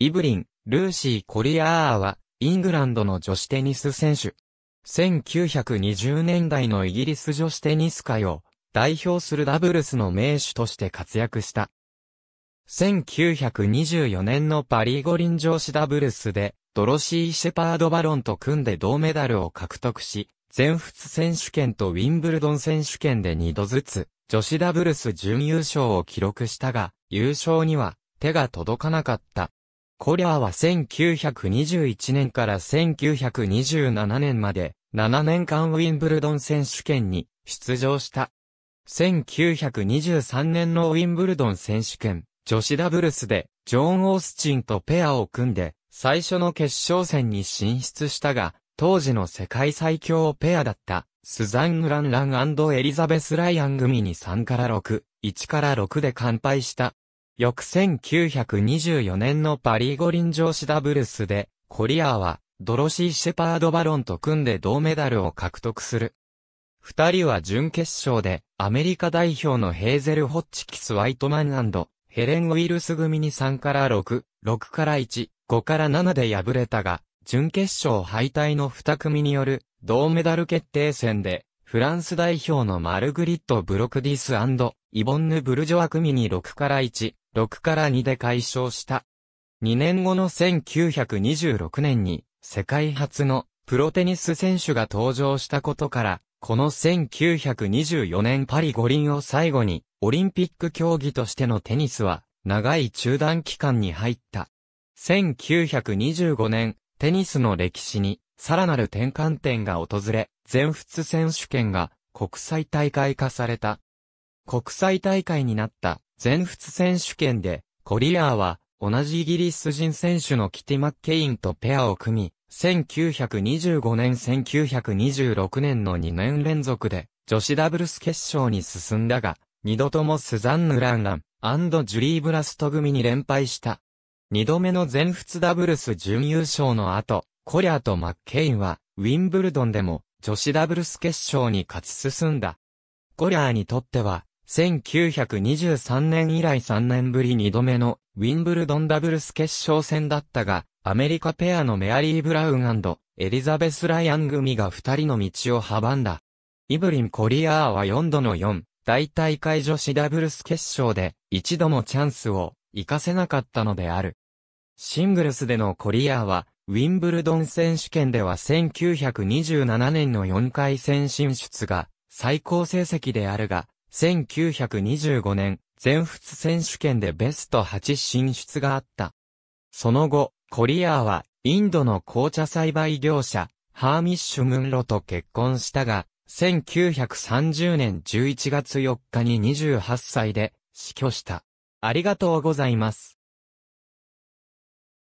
イブリン、ルーシー・コリアーは、イングランドの女子テニス選手。1920年代のイギリス女子テニス界を代表するダブルスの名手として活躍した。1924年のパリ五輪女子ダブルスで、ドロシー・シェパード・バロンと組んで銅メダルを獲得し、全仏選手権とウィンブルドン選手権で2度ずつ、女子ダブルス準優勝を記録したが、優勝には手が届かなかった。コリャーは1921年から1927年まで7年間ウィンブルドン選手権に出場した。1923年のウィンブルドン選手権女子ダブルスでジョン・オースチンとペアを組んで最初の決勝戦に進出したが当時の世界最強ペアだったスザンヌ・ランランエリザベス・ライアン組に3から6、1から6で完敗した。翌1924年のパリ五輪上司ダブルスで、コリアーは、ドロシー・シェパード・バロンと組んで銅メダルを獲得する。二人は準決勝で、アメリカ代表のヘーゼル・ホッチキス・ワイトマンヘレン・ウィルス組に3から6、6から1、5から7で敗れたが、準決勝敗退の二組による銅メダル決定戦で、フランス代表のマルグリット・ブロクディスイボンヌ・ブルジョア組に6から1、6から2で解消した。2年後の1926年に世界初のプロテニス選手が登場したことから、この1924年パリ五輪を最後にオリンピック競技としてのテニスは長い中断期間に入った。1925年、テニスの歴史にさらなる転換点が訪れ、全仏選手権が国際大会化された。国際大会になった全仏選手権で、コリアーは同じイギリス人選手のキティ・マッケインとペアを組み、1925年1926年の2年連続で女子ダブルス決勝に進んだが、二度ともスザンヌ・ランランジュリー・ブラスト組に連敗した。二度目の全仏ダブルス準優勝の後、コリアーとマッケインは、ウィンブルドンでも女子ダブルス決勝に勝ち進んだ。コリアーにとっては、1923年以来3年ぶり2度目のウィンブルドンダブルス決勝戦だったが、アメリカペアのメアリー・ブラウンエリザベス・ライアン組が2人の道を阻んだ。イブリン・コリアーは4度の4、大大会女子ダブルス決勝で一度もチャンスを活かせなかったのである。シングルスでのコリアーは、ウィンブルドン選手権では1927年の4回戦進出が最高成績であるが、1925年、全仏選手権でベスト8進出があった。その後、コリアーは、インドの紅茶栽培業者、ハーミッシュ・ムンロと結婚したが、1930年11月4日に28歳で死去した。ありがとうございます。